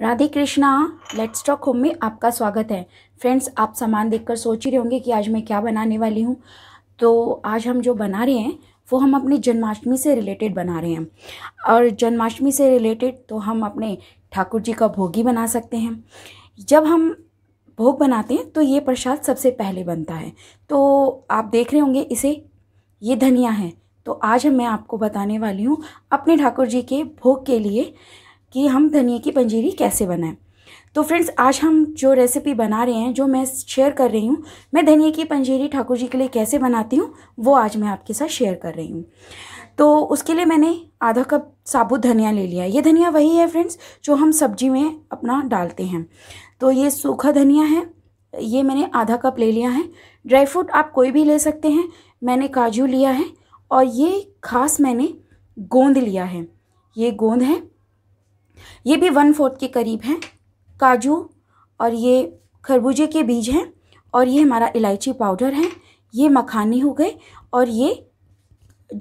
Radhe Krishna let's talk home में आपका स्वागत है फ्रेंड्स आप सामान देखकर सोच ही रहे होंगे कि आज मैं क्या बनाने वाली हूँ तो आज हम जो बना रहे हैं वो हम अपने जन्माष्टमी से रिलेटेड बना रहे हैं और जन्माष्टमी से रिलेटेड तो हम अपने ठाकुर जी का भोग ही बना सकते हैं जब हम भोग बनाते हैं तो ये प्रसाद सबसे पहले बनता है तो आप देख रहे होंगे इसे ये धनिया है तो आज मैं आपको बताने वाली हूँ अपने ठाकुर जी के भोग के लिए कि हम धनिया की पंजीरी कैसे बनाएं तो फ्रेंड्स आज हम जो रेसिपी बना रहे हैं जो मैं शेयर कर रही हूँ मैं धनिया की पंजीरी ठाकुर जी के लिए कैसे बनाती हूँ वो आज मैं आपके साथ शेयर कर रही हूँ तो उसके लिए मैंने आधा कप साबुत धनिया ले लिया ये धनिया वही है फ्रेंड्स जो हम सब्जी में अपना डालते हैं तो ये सूखा धनिया है ये मैंने आधा कप ले लिया है ड्राई फ्रूट आप कोई भी ले सकते हैं मैंने काजू लिया है और ये खास मैंने गोंद लिया है ये गोंद है ये भी वन फोर्थ के करीब हैं काजू और ये खरबूजे के बीज हैं और ये हमारा इलायची पाउडर है ये मखानी हो गए और ये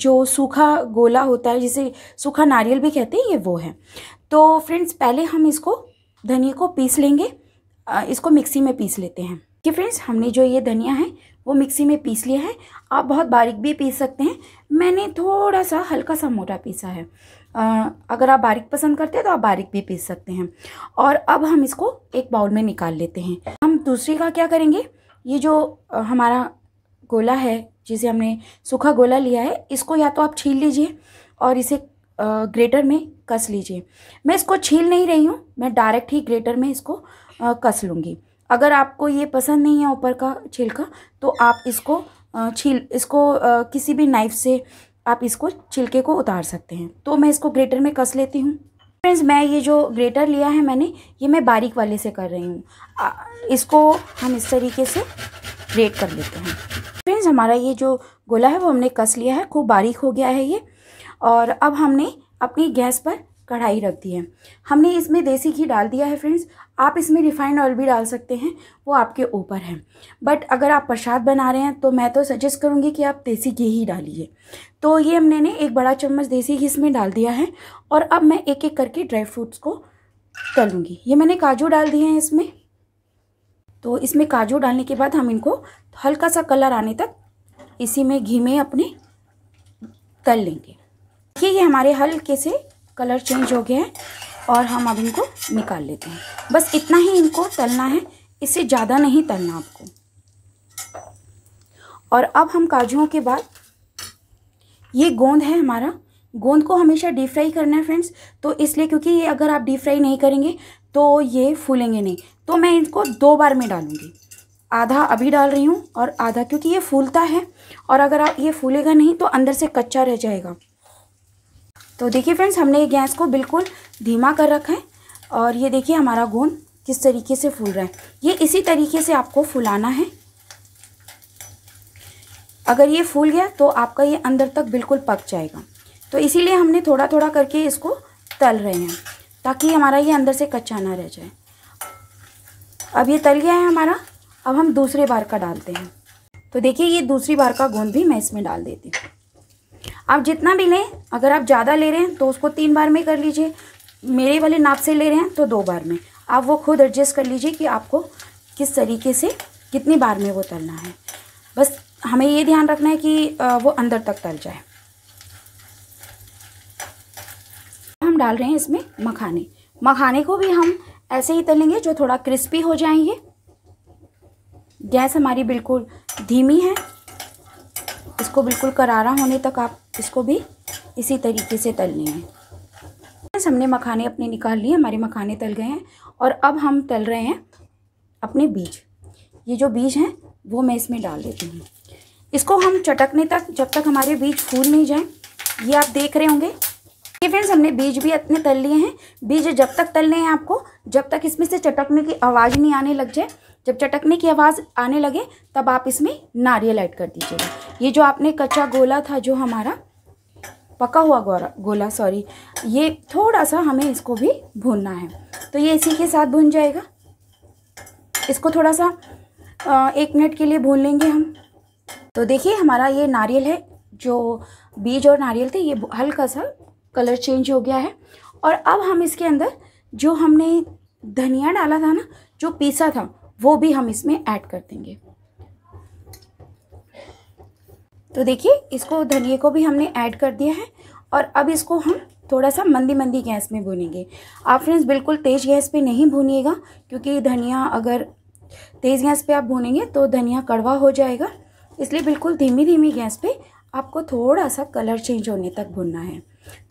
जो सूखा गोला होता है जिसे सूखा नारियल भी कहते हैं ये वो है तो फ्रेंड्स पहले हम इसको धनिया को पीस लेंगे इसको मिक्सी में पीस लेते हैं कि फ्रेंड्स हमने जो ये धनिया है वो मिक्सी में पीस लिया है आप बहुत बारीक भी पीस सकते हैं मैंने थोड़ा सा हल्का सा मोटा पीसा है अगर आप बारीक पसंद करते हैं तो आप बारीक भी पीस सकते हैं और अब हम इसको एक बाउल में निकाल लेते हैं हम दूसरे का क्या करेंगे ये जो हमारा गोला है जिसे हमने सूखा गोला लिया है इसको या तो आप छील लीजिए और इसे ग्रेटर में कस लीजिए मैं इसको छील नहीं रही हूँ मैं डायरेक्ट ही ग्रेटर में इसको कस लूँगी अगर आपको ये पसंद नहीं है ऊपर का छिलका तो आप इसको छील इसको किसी भी नाइफ से आप इसको छिलके को उतार सकते हैं तो मैं इसको ग्रेटर में कस लेती हूँ फ्रेंड्स मैं ये जो ग्रेटर लिया है मैंने ये मैं बारीक वाले से कर रही हूँ इसको हम इस तरीके से ग्रेट कर लेते हैं फ्रेंड्स हमारा ये जो गोला है वो हमने कस लिया है खूब बारीक हो गया है ये और अब हमने अपनी गैस पर कढ़ाई रख दी है हमने इसमें देसी घी डाल दिया है फ्रेंड्स आप इसमें रिफाइंड ऑयल भी डाल सकते हैं वो आपके ऊपर है बट अगर आप प्रसाद बना रहे हैं तो मैं तो सजेस्ट करूँगी कि आप देसी घी ही डालिए तो ये हमने ने एक बड़ा चम्मच देसी घी इसमें डाल दिया है और अब मैं एक एक करके ड्राई फ्रूट्स को लूँगी ये मैंने काजू डाल दिए हैं इसमें तो इसमें काजू डालने के बाद हम इनको हल्का सा कलर आने तक इसी में घी में अपने तल लेंगे ठीक ये हमारे हल्के से कलर चेंज हो गया है और हम अब इनको निकाल लेते हैं बस इतना ही इनको तलना है इससे ज़्यादा नहीं तलना आपको और अब हम काजुओं के बाद ये गोंद है हमारा गोंद को हमेशा डीप फ्राई करना है फ्रेंड्स तो इसलिए क्योंकि ये अगर आप डीप फ्राई नहीं करेंगे तो ये फूलेंगे नहीं तो मैं इनको दो बार में डालूँगी आधा अभी डाल रही हूँ और आधा क्योंकि ये फूलता है और अगर आप ये फूलेगा नहीं तो अंदर से कच्चा रह जाएगा तो देखिए फ्रेंड्स हमने ये गैस को बिल्कुल धीमा कर रखा है और ये देखिए हमारा गोंद किस तरीके से फूल रहा है ये इसी तरीके से आपको फुलाना है अगर ये फूल गया तो आपका ये अंदर तक बिल्कुल पक जाएगा तो इसीलिए हमने थोड़ा थोड़ा करके इसको तल रहे हैं ताकि हमारा ये अंदर से कच्चा ना रह जाए अब ये तल गया है हमारा अब हम दूसरे बार का डालते हैं तो देखिए ये दूसरी बार का गोंद भी मैं इसमें डाल देती हूँ आप जितना भी लें अगर आप ज़्यादा ले रहे हैं तो उसको तीन बार में कर लीजिए मेरे वाले नाप से ले रहे हैं तो दो बार में आप वो खुद एडजस्ट कर लीजिए कि आपको किस तरीके से कितनी बार में वो तलना है बस हमें ये ध्यान रखना है कि वो अंदर तक तल जाए हम डाल रहे हैं इसमें मखाने मखाने को भी हम ऐसे ही तलेंगे जो थोड़ा क्रिस्पी हो जाएंगे गैस हमारी बिल्कुल धीमी है इसको बिल्कुल करारा होने तक आप इसको भी इसी तरीके से हैं बस हमने मखाने अपने निकाल लिए हमारे मखाने तल गए हैं और अब हम तल रहे हैं अपने बीज ये जो बीज हैं वो मैं इसमें डाल देती हूँ इसको हम चटकने तक जब तक हमारे बीज फूल नहीं जाएं ये आप देख रहे होंगे ये फ्रेंड्स हमने बीज भी अपने तल लिए हैं बीज जब तक तलने हैं आपको जब तक इसमें से चटकने की आवाज़ नहीं आने लग जाए जब चटकने की आवाज़ आने लगे तब आप इसमें नारियल ऐड कर दीजिएगा ये जो आपने कच्चा गोला था जो हमारा पका हुआ गोला गोला सॉरी ये थोड़ा सा हमें इसको भी भूनना है तो ये इसी के साथ भून जाएगा इसको थोड़ा सा एक मिनट के लिए भून लेंगे हम तो देखिए हमारा ये नारियल है जो बीज और नारियल थे ये हल्का सा कलर चेंज हो गया है और अब हम इसके अंदर जो हमने धनिया डाला था ना जो पीसा था वो भी हम इसमें ऐड कर देंगे तो देखिए इसको धनिए को भी हमने ऐड कर दिया है और अब इसको हम थोड़ा सा मंदी मंदी गैस में भूनेंगे आप फ्रेंड्स बिल्कुल तेज़ गैस पे नहीं भूनिएगा क्योंकि धनिया अगर तेज़ गैस पे आप भूनेंगे तो धनिया कड़वा हो जाएगा इसलिए बिल्कुल धीमी धीमी गैस पे आपको थोड़ा सा कलर चेंज होने तक भूनना है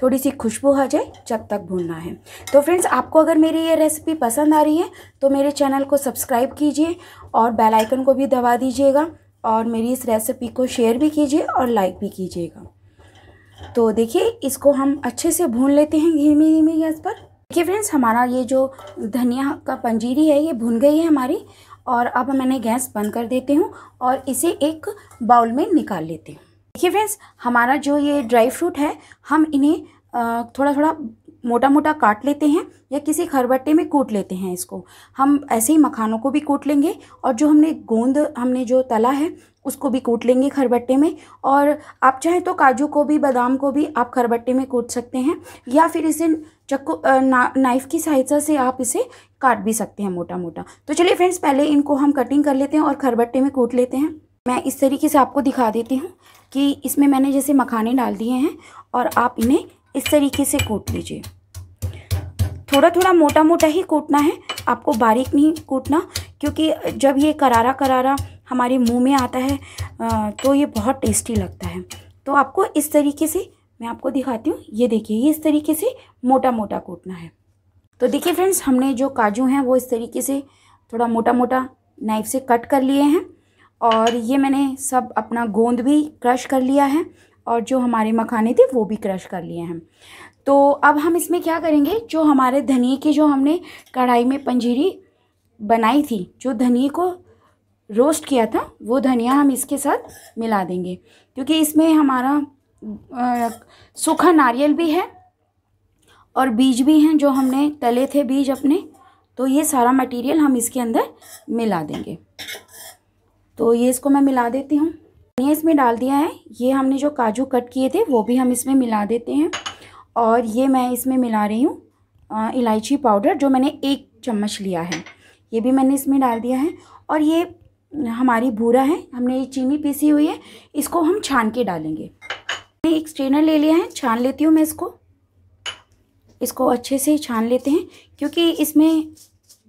थोड़ी सी खुशबू आ जाए जब तक भूनना है तो फ्रेंड्स आपको अगर मेरी ये रेसिपी पसंद आ रही है तो मेरे चैनल को सब्सक्राइब कीजिए और बेल आइकन को भी दबा दीजिएगा और मेरी इस रेसिपी को शेयर भी कीजिए और लाइक भी कीजिएगा तो देखिए इसको हम अच्छे से भून लेते हैं धीमी धीमी गैस पर देखिए फ्रेंड्स हमारा ये जो धनिया का पंजीरी है ये भून गई है हमारी और अब मैंने गैस बंद कर देती हूँ और इसे एक बाउल में निकाल लेती हूँ देखिए फ्रेंड्स हमारा जो ये ड्राई फ्रूट है हम इन्हें थोड़ा थोड़ा मोटा मोटा काट लेते हैं या किसी खरबट्टे में कूट लेते हैं इसको हम ऐसे ही मखानों को भी कूट लेंगे और जो हमने गोंद हमने जो तला है उसको भी कूट लेंगे खरबट्टे में और आप चाहें तो काजू को भी बादाम को भी आप खरबट्टे में कूट सकते हैं या फिर इसे चक्कू ना, नाइफ़ की सहायता से आप इसे काट भी सकते हैं मोटा मोटा तो चलिए फ्रेंड्स पहले इनको हम कटिंग कर लेते हैं और खरबट्टे में कूट लेते हैं मैं इस तरीके से आपको दिखा देती हूँ कि इसमें मैंने जैसे मखाने डाल दिए हैं और आप इन्हें इस तरीके से कूट लीजिए थोड़ा थोड़ा मोटा मोटा ही कूटना है आपको बारीक नहीं कूटना क्योंकि जब ये करारा करारा हमारे मुंह में आता है तो ये बहुत टेस्टी लगता है तो आपको इस तरीके से मैं आपको दिखाती हूँ ये देखिए ये इस तरीके से मोटा मोटा कूटना है तो देखिए फ्रेंड्स हमने जो काजू हैं वो इस तरीके से थोड़ा मोटा मोटा नाइफ से कट कर लिए हैं और ये मैंने सब अपना गोंद भी क्रश कर लिया है और जो हमारे मखाने थे वो भी क्रश कर लिए हैं तो अब हम इसमें क्या करेंगे जो हमारे धनिए की जो हमने कढ़ाई में पंजीरी बनाई थी जो धनिए को रोस्ट किया था वो धनिया हम इसके साथ मिला देंगे क्योंकि इसमें हमारा सूखा नारियल भी है और बीज भी हैं जो हमने तले थे बीज अपने तो ये सारा मटेरियल हम इसके अंदर मिला देंगे तो ये इसको मैं मिला देती हूँ धनिया इसमें डाल दिया है ये हमने जो काजू कट किए थे वो भी हम इसमें मिला देते हैं और ये मैं इसमें मिला रही हूँ इलायची पाउडर जो मैंने एक चम्मच लिया है ये भी मैंने इसमें डाल दिया है और ये हमारी भूरा है हमने ये चीनी पीसी हुई है इसको हम छान के डालेंगे मैंने एक स्ट्रेनर ले लिया है छान लेती हूँ मैं इसको इसको अच्छे से छान लेते हैं क्योंकि इसमें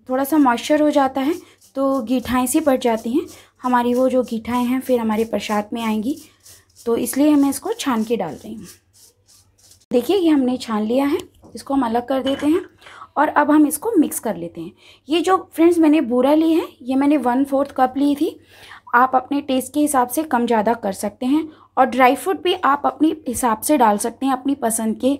थोड़ा सा मॉइस्चर हो जाता है तो गीठाएँ सी बढ़ जाती हैं हमारी वो जो गीठाएँ हैं फिर हमारे प्रसाद में आएंगी तो इसलिए हमें इसको छान के डाल रही हूँ देखिए ये हमने छान लिया है इसको हम अलग कर देते हैं और अब हम इसको मिक्स कर लेते हैं ये जो फ्रेंड्स मैंने बूरा ली है ये मैंने वन फोर्थ कप ली थी आप अपने टेस्ट के हिसाब से कम ज़्यादा कर सकते हैं और ड्राई फ्रूट भी आप अपने हिसाब से डाल सकते हैं अपनी पसंद के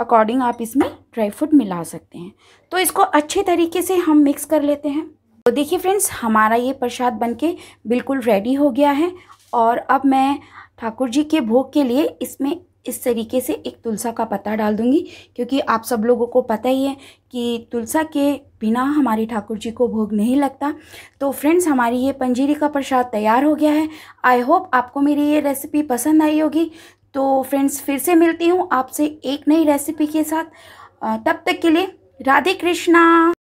अकॉर्डिंग आप इसमें ड्राई फ्रूट मिला सकते हैं तो इसको अच्छे तरीके से हम मिक्स कर लेते हैं तो देखिए फ्रेंड्स हमारा ये प्रसाद बनके बिल्कुल रेडी हो गया है और अब मैं ठाकुर जी के भोग के लिए इसमें इस तरीके से एक तुलसा का पत्ता डाल दूंगी क्योंकि आप सब लोगों को पता ही है कि तुलसा के बिना हमारे ठाकुर जी को भोग नहीं लगता तो फ्रेंड्स हमारी ये पंजीरी का प्रसाद तैयार हो गया है आई होप आपको मेरी ये रेसिपी पसंद आई होगी तो फ्रेंड्स फिर से मिलती हूँ आपसे एक नई रेसिपी के साथ तब तक के लिए राधे कृष्णा